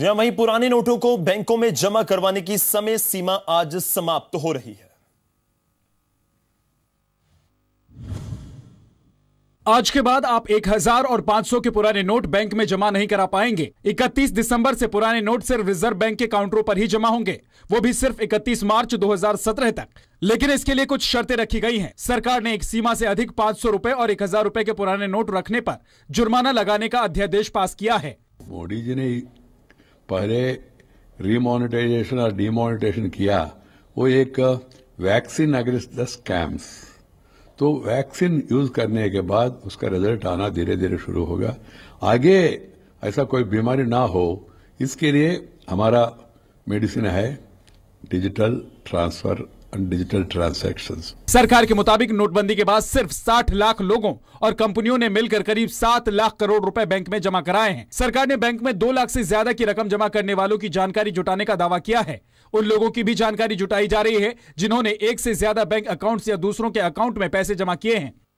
या वहीं पुराने नोटों को बैंकों में जमा करवाने की समय सीमा आज समाप्त हो रही है आज के बाद आप 1000 और 500 के पुराने नोट बैंक में जमा नहीं करा पाएंगे 31 दिसंबर से पुराने नोट सिर्फ रिजर्व बैंक के काउंटरों पर ही जमा होंगे वो भी सिर्फ 31 मार्च 2017 तक लेकिन इसके लिए कुछ शर्तें रखी गई हैं। सरकार ने एक सीमा से अधिक पाँच सौ और एक हजार के पुराने नोट रखने पर जुर्माना लगाने का अध्यादेश पास किया है मोदी जी ने पहले रीमोनिटाइजेशन और डीमोनिटाइजेशन किया वो एक वैक्सीन अगेंस्ट द स्कैम्स तो वैक्सीन यूज करने के बाद उसका रिजल्ट आना धीरे धीरे शुरू होगा आगे ऐसा कोई बीमारी ना हो इसके लिए हमारा मेडिसिन है डिजिटल ट्रांसफर डिजिटल ट्रांजेक्शन सरकार के मुताबिक नोटबंदी के बाद सिर्फ 60 लाख लोगों और कंपनियों ने मिलकर करीब 7 लाख करोड़ रुपए बैंक में जमा कराए हैं सरकार ने बैंक में 2 लाख से ज्यादा की रकम जमा करने वालों की जानकारी जुटाने का दावा किया है उन लोगों की भी जानकारी जुटाई जा रही है जिन्होंने एक से ज्यादा बैंक अकाउंट या दूसरों के अकाउंट में पैसे जमा किए हैं